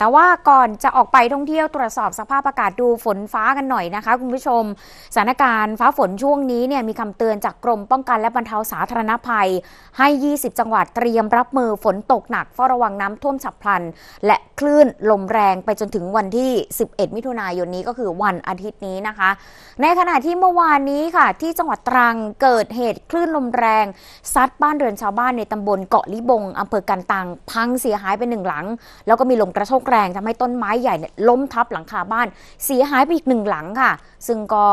แต่ว่าก่อนจะออกไปท่องเที่ยวตรวจสอบสภาพอากาศดูฝนฟ้ากันหน่อยนะคะคุณผู้ชมสถานการณ์ฟ้าฝนช่วงนี้เนี่ยมีคำเตือนจากกรมป้องกันและบรรเทาสาธารณภัยให้ 20 จังหวัดเตรียมรับมือฝนตกหนักเฝ้าระวังน้ำท่วมฉับพลัน และคลื่นลมแรงไปจนถึงวันที่ 11 มิถุนายนนี้ก็คือวันอาทิตย์นี้นะคะ ในขณะที่เมื่อวานนี้ค่ะ ที่จังหวัดตรังเกิดเหตุคลื่นลมแรงซัดบ้านเรือนชาวบ้านในตำบลเกาะลิบง อำเภอกันตังพังเสียหายไปหนึ่งหลัง แล้วก็มีลมกระโชกแรงทำให้ต้นไม้ใหญ่เนี่ยล้มทับหลังคาบ้าน เสียหายไปอีกหนึ่งหลังค่ะ ซึ่งก็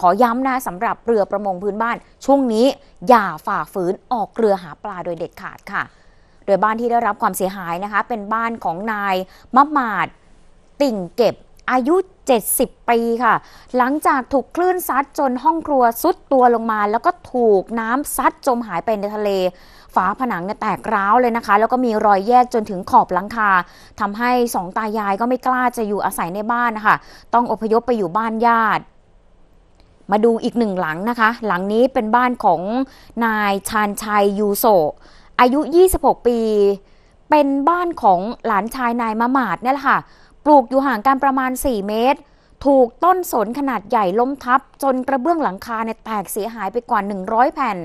ขอย้ำนะสำหรับเรือประมงพื้นบ้าน ช่วงนี้อย่าฝ่าฝืนออกเรือหาปลาโดยเด็ดขาดค่ะ โดยบ้านที่ได้รับความเสียหายนะคะ เป็นบ้านของนายมะมาดติ่งเก็บอายุ 70 ปีค่ะ หลังจากถูกคลื่นซัดจนห้องครัวซุดตัวลงมา แล้วก็ถูกน้ำซัดจมหายไปในทะเล ฝาผนังเนี่ยแตกร้าวเลยนะคะ แล้วก็มีรอยแยกจนถึงขอบหลังคา ทำให้สองตายายก็ไม่กล้าจะอยู่อาศัยในบ้านนะคะ ต้องอพยพไปอยู่บ้านญาติ มาดูอีกหนึ่งหลังนะคะ หลังนี้เป็นบ้านของนายชาญชัยยูโซ อายุ 26 ปีเป็นบ้านของหลานชายนายมาหมาดเนี่ยแหละค่ะลูกอยู่ห่างกันประมาณ 4 เมตร ถูกต้นสนขนาดใหญ่ล้มทับ จนกระเบื้องหลังคาเนี่ย แตกเสียหายไปกว่า 100 แผ่น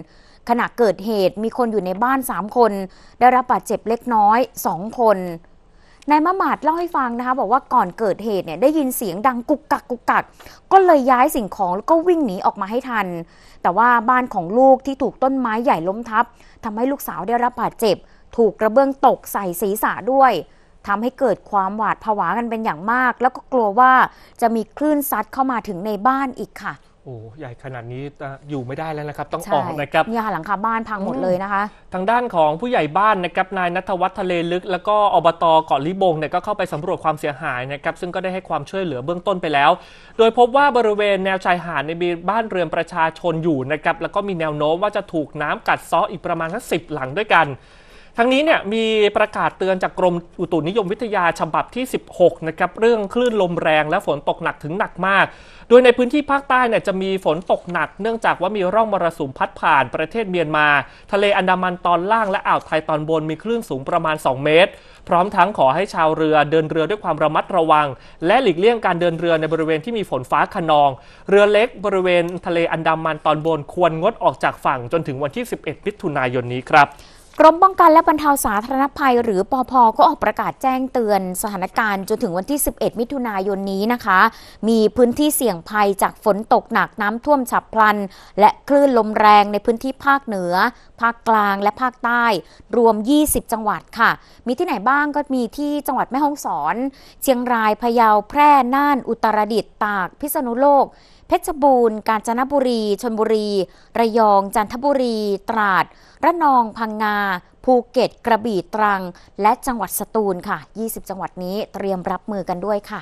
ขณะเกิดเหตุมีคนอยู่ในบ้าน 3 คน ได้รับบาดเจ็บเล็กน้อย 2 คนนายมะหมาดเล่าให้ฟังนะคะบอกว่าก่อนเกิดเหตุเนี่ยได้ยินเสียงดังกุกกักกุกกักก็เลยย้ายสิ่งของ แล้วก็วิ่งหนีออกมาให้ทัน แต่ว่าบ้านของลูกที่ถูกต้นไม้ใหญ่ล้มทับทำให้ลูกสาวได้รับบาดเจ็บ ถูกกระเบื้องตกใส่ศีรษะด้วยทำให้เกิดความหวาดผวากันเป็นอย่างมาก แล้วก็กลัวว่าจะมีคลื่นซัดเข้ามาถึงในบ้านอีกค่ะ โอ้ใหญ่ขนาดนี้อยู่ไม่ได้แล้วนะครับ ต้องออกนะครับยาหลังคาบ้านพังหมดเลยนะคะ ทางด้านของผู้ใหญ่บ้านนะครับนายนัทวัฒน์ทะเลลึกแล้วก็อบตเกาะลิบงเนี่ยก็เข้าไปสำรวจความเสียหายนะครับซึ่งก็ได้ให้ความช่วยเหลือเบื้องต้นไปแล้ว โดยพบว่าบริเวณแนวชายหาดในบ้านเรือนประชาชนอยู่นะครับแล้วก็มีแนวโน้มว่าจะถูกน้ำกัดเซาะอีกประมาณสักสิบหลังด้วยกันทั้งนี้เนี่ยมีประกาศเตือนจากกรมอุตุนิยมวิทยาฉบับที่ 16 นะครับ เรื่องคลื่นลมแรงและฝนตกหนักถึงหนักมาก โดยในพื้นที่ภาคใต้เนี่ยจะมีฝนตกหนัก เนื่องจากว่ามีร่องมรสุมพัดผ่านประเทศเมียนมา ทะเลอันดามันตอนล่างและอ่าวไทยตอนบนมีคลื่นสูงประมาณ 2 เมตร พร้อมทั้งขอให้ชาวเรือเดินเรือด้วยความระมัดระวัง และหลีกเลี่ยงการเดินเรือในบริเวณที่มีฝนฟ้าคะนอง เรือเล็กบริเวณทะเลอันดามันตอนบนควรงดออกจากฝั่งจนถึงวันที่ 11มิถุนายนนี้ครับกรมป้องกันและบรรเทาสาธารณภัยหรือปอพก็ออกประกาศแจ้งเตือนสถานการณ์ จนถึงวันที่ 11 มิถุนายนนี้นะคะ มีพื้นที่เสี่ยงภัยจากฝนตกหนักน้ำท่วมฉับพลัน และคลื่นลมแรงในพื้นที่ภาคเหนือ ภาคกลางและภาคใต้ รวม 20 จังหวัดค่ะ มีที่ไหนบ้างก็มีที่จังหวัดแม่ฮ่องสอน เชียงรายพะเยาแพร่น่านอุตรดิตถ์ตากพิษณุโลกเพชรบูรณ์กาญจนบุรี ชนบุรี ระยองจันทบุรี ตราด ระนองพังงาภูเก็ต กระบี่ตรัง และจังหวัดสตูลค่ะ 20 จังหวัดนี้เตรียมรับมือกันด้วยค่ะ